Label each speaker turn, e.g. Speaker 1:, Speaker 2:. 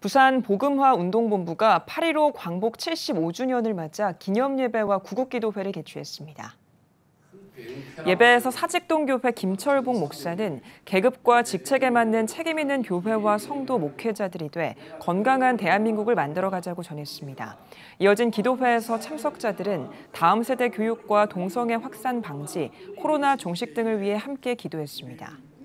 Speaker 1: 부산 보금화 운동본부가 8.15 광복 75주년을 맞아 기념예배와 구국기도회를 개최했습니다. 예배에서 사직동교회 김철봉 목사는 계급과 직책에 맞는 책임 있는 교회와 성도 목회자들이 돼 건강한 대한민국을 만들어가자고 전했습니다. 이어진 기도회에서 참석자들은 다음 세대 교육과 동성애 확산 방지, 코로나 종식 등을 위해 함께
Speaker 2: 기도했습니다.